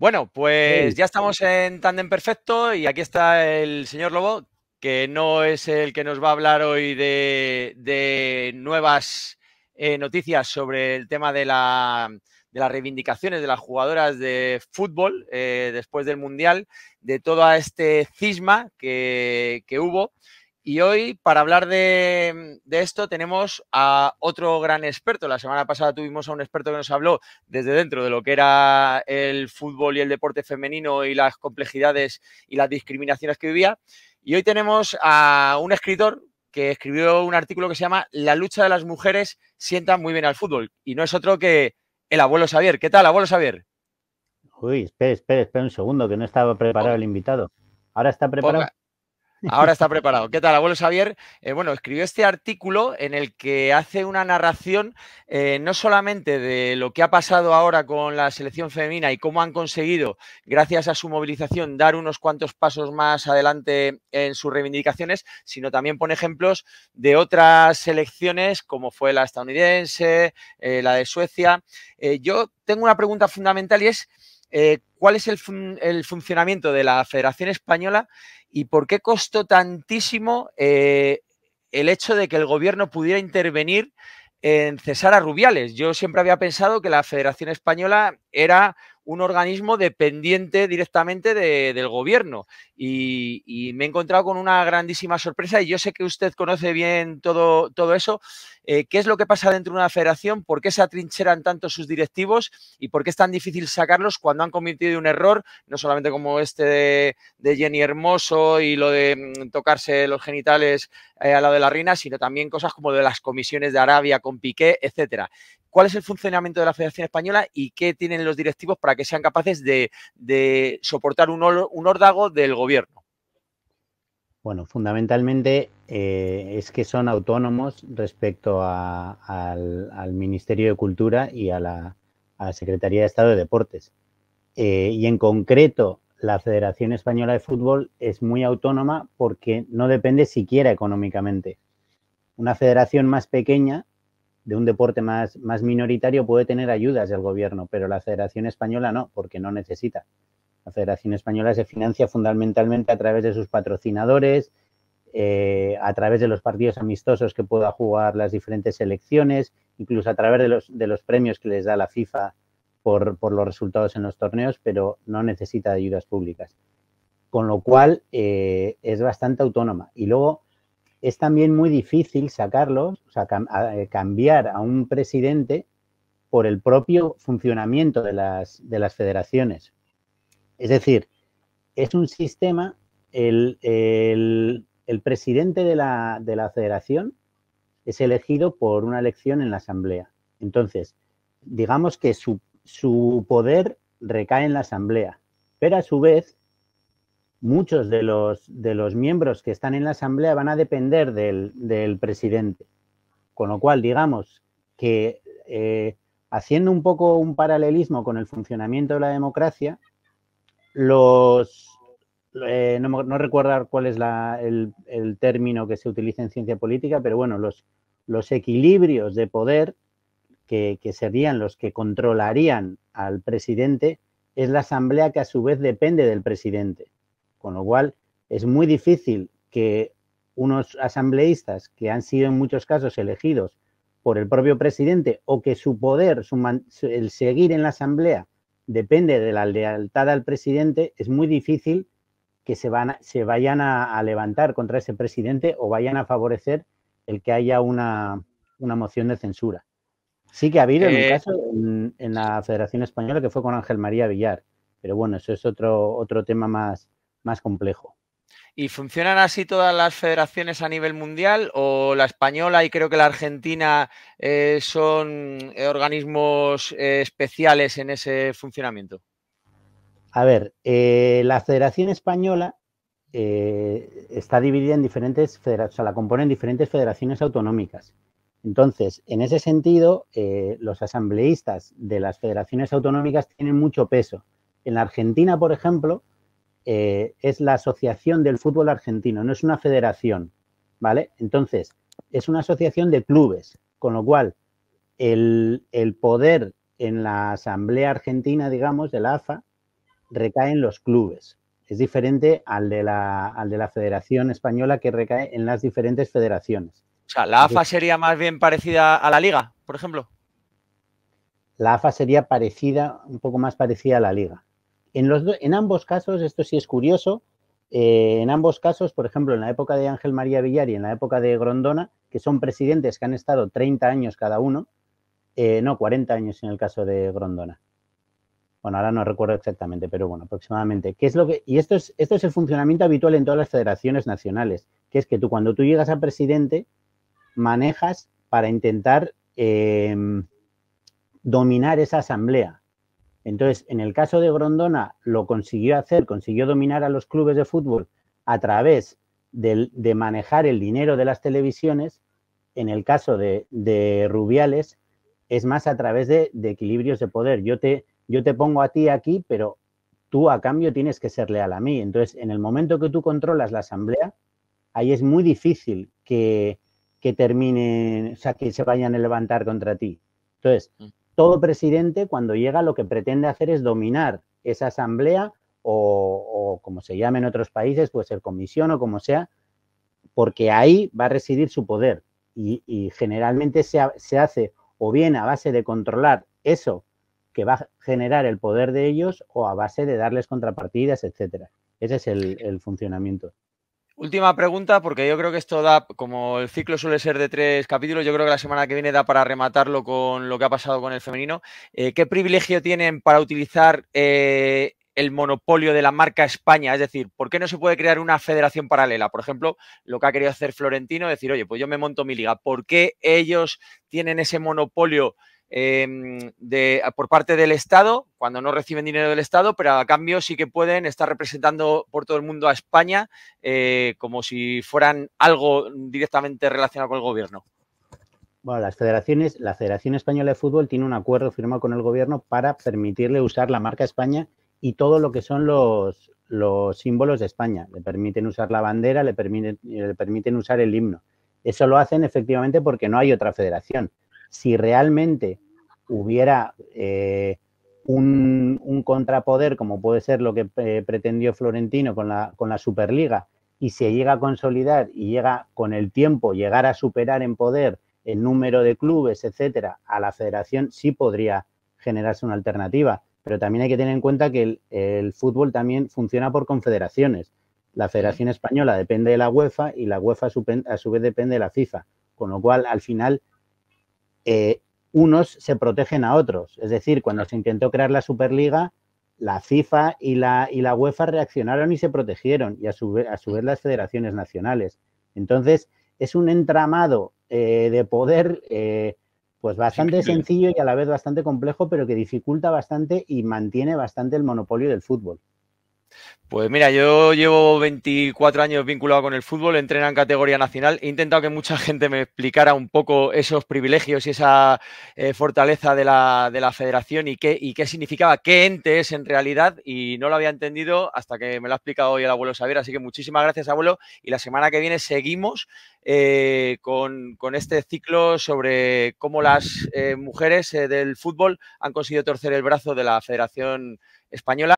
Bueno, pues ya estamos en Tandem perfecto y aquí está el señor Lobo, que no es el que nos va a hablar hoy de, nuevas eh, noticias sobre el tema de, las reivindicaciones de las jugadoras de fútbol eh, después del Mundial, de todo este cisma que hubo y hoy, para hablar de, esto, tenemos a otro gran experto. La semana pasada tuvimos a un experto que nos habló desde dentro de lo que era el fútbol y el deporte femenino y las complejidades y las discriminaciones que vivía. Y hoy tenemos a un escritor que escribió un artículo que se llama La lucha de las mujeres sienta muy bien al fútbol. Y no es otro que el abuelo Xavier. ¿Qué tal, abuelo Xavier? Uy, espera, espera, un segundo, que no estaba preparado el invitado. ¿Ahora está preparado? Ahora está preparado. ¿Qué tal, abuelo Xavier? Eh, bueno, escribió este artículo en el que hace una narración eh, no solamente de lo que ha pasado ahora con la selección femenina y cómo han conseguido, gracias a su movilización, dar unos cuantos pasos más adelante en sus reivindicaciones, sino también pone ejemplos de otras selecciones como fue la estadounidense, eh, la de Suecia. yo tengo una pregunta fundamental y es eh, cuál es el, funcionamiento de la Federación Española y por qué costó tantísimo eh, el hecho de que el gobierno pudiera intervenir en cesar a Rubiales. Yo siempre había pensado que la Federación Española era un organismo dependiente directamente del gobierno. Y, me he encontrado con una grandísima sorpresa y yo sé que usted conoce bien todo, todo eso. Eh, ¿Qué es lo que pasa dentro de una federación? ¿Por qué se atrincheran tanto sus directivos? ¿Y por qué es tan difícil sacarlos cuando han cometido un error? No solamente como este de, Jenny Hermoso y lo de mm, tocarse los genitales eh, al a la de la reina, sino también cosas como de las comisiones de Arabia con Piqué, etcétera cuál es el funcionamiento de la Federación Española y qué tienen los directivos para que sean capaces de, soportar un, órdago del gobierno. Bueno, fundamentalmente eh, es que son autónomos respecto al, Ministerio de Cultura y a la, Secretaría de Estado de Deportes. Eh, y en concreto, la Federación Española de Fútbol es muy autónoma porque no depende siquiera económicamente. Una federación más pequeña de un deporte más, más minoritario puede tener ayudas del gobierno, pero la Federación Española no, porque no necesita. La Federación Española se financia fundamentalmente a través de sus patrocinadores, eh, a través de los partidos amistosos que pueda jugar las diferentes selecciones, incluso a través de los, de los premios que les da la FIFA por, los resultados en los torneos, pero no necesita ayudas públicas. Con lo cual, eh, es bastante autónoma. Y luego, es también muy difícil sacarlos, o sea, eh, cambiar a un presidente por el propio funcionamiento de las, federaciones. Es decir, es un sistema, el, el, presidente de la, federación es elegido por una elección en la asamblea. Entonces, digamos que su poder recae en la asamblea, pero a su vez muchos de los, de los miembros que están en la Asamblea van a depender del, presidente. Con lo cual, digamos que eh, haciendo un poco un paralelismo con el funcionamiento de la democracia, los... Eh, no, no, recuerdo cuál es la, el, término que se utiliza en ciencia política, pero bueno, los, equilibrios de poder que serían los que controlarían al presidente es la asamblea que a su vez depende del presidente. Con lo cual, es muy difícil que unos asambleístas que han sido en muchos casos elegidos por el propio presidente o que su poder, el seguir en la asamblea, depende de la lealtad al presidente, es muy difícil que se, van, se vayan a, levantar contra ese presidente o vayan a favorecer el que haya una, moción de censura. Sí que ha habido en un eh, caso la Federación Española que fue con Ángel María Villar, pero bueno, eso es otro, otro tema más, más complejo. ¿Y funcionan así todas las federaciones a nivel mundial o la española y creo que la argentina eh, son eh, organismos eh, especiales en ese funcionamiento? A ver, la Federación Española está dividida en diferentes federaciones, o sea, la componen diferentes federaciones autonómicas. Entonces, en ese sentido, los asambleístas de las federaciones autonómicas tienen mucho peso. En la Argentina, por ejemplo, eh, es la Asociación del Fútbol Argentino, no es una federación, ¿vale? Entonces, es una asociación de clubes, con lo cual el, poder en la Asamblea Argentina, digamos, de la AFA, recae en los clubes. Es diferente al de la, al de la Federación Española que recae en las diferentes federaciones. O sea, ¿la AFA sería más bien parecida a la Liga, por ejemplo? La AFA sería parecida, un poco más parecida a la Liga. En, ambos casos, esto sí es curioso, eh, en ambos casos, por ejemplo, en la época de Ángel María Villar y en la época de Grondona, que son presidentes que han estado 30 años cada uno, eh, no, 40 años en el caso de Grondona. Bueno, ahora no recuerdo exactamente, pero bueno, aproximadamente. ¿Qué es lo que, y esto es, esto es el funcionamiento habitual en todas las federaciones nacionales, que es que tú cuando tú llegas a presidente, manejas para intentar eh, dominar esa asamblea entonces, en el caso de Grondona, lo consiguió hacer, consiguió dominar a los clubes de fútbol a través de, manejar el dinero de las televisiones. En el caso de, Rubiales, es más a través de, equilibrios de poder. Yo te, yo te pongo a ti aquí, pero tú a cambio tienes que ser leal a mí. Entonces, en el momento que tú controlas la asamblea, ahí es muy difícil que, que terminen, o sea, que se vayan a levantar contra ti. Entonces, mm todo presidente cuando llega lo que pretende hacer es dominar esa asamblea o, como se llama en otros países, puede ser comisión o como sea, porque ahí va a residir su poder y, generalmente se, hace o bien a base de controlar eso que va a generar el poder de ellos o a base de darles contrapartidas, etcétera. Ese es el funcionamiento. Última pregunta, porque yo creo que esto da, como el ciclo suele ser de tres capítulos, yo creo que la semana que viene da para rematarlo con lo que ha pasado con el femenino. Eh, ¿Qué privilegio tienen para utilizar eh, el monopolio de la marca España? Es decir, ¿por qué no se puede crear una federación paralela? Por ejemplo, lo que ha querido hacer Florentino, decir, oye, pues yo me monto mi liga. ¿Por qué ellos tienen ese monopolio? Em, por parte del Estado, cuando no reciben dinero del Estado, pero a cambio sí que pueden estar representando por todo el mundo a España eh, como si fueran algo directamente relacionado con el gobierno. Bueno, las federaciones, la Federación Española de Fútbol tiene un acuerdo firmado con el gobierno para permitirle usar la marca España y todo lo que son los, símbolos de España. Le permiten usar la bandera, le le permiten usar el himno. Eso lo hacen efectivamente porque no hay otra federación si realmente hubiera eh, un, contrapoder, como puede ser lo que eh, pretendió Florentino con la, con la Superliga, y se llega a consolidar y llega con el tiempo, llegar a superar en poder el número de clubes, etcétera, a la federación, sí podría generarse una alternativa. Pero también hay que tener en cuenta que el, fútbol también funciona por confederaciones. La Federación Española depende de la UEFA y la UEFA a su vez depende de la FIFA. Con lo cual, al final, eh, unos se protegen a otros. Es decir, cuando se intentó crear la Superliga, la FIFA y la, la UEFA reaccionaron y se protegieron, y a su, a su vez las federaciones nacionales. Entonces, es un entramado eh, de poder eh, pues bastante sencillo y a la vez bastante complejo, pero que dificulta bastante y mantiene bastante el monopolio del fútbol. Pues mira, yo llevo 24 años vinculado con el fútbol, entreno en categoría nacional. He intentado que mucha gente me explicara un poco esos privilegios y esa eh, fortaleza de la, federación y qué, y qué significaba, qué ente es en realidad. Y no lo había entendido hasta que me lo ha explicado hoy el abuelo Xavier. Así que muchísimas gracias, abuelo. Y la semana que viene seguimos eh, con, este ciclo sobre cómo las eh, mujeres del fútbol han conseguido torcer el brazo de la federación española.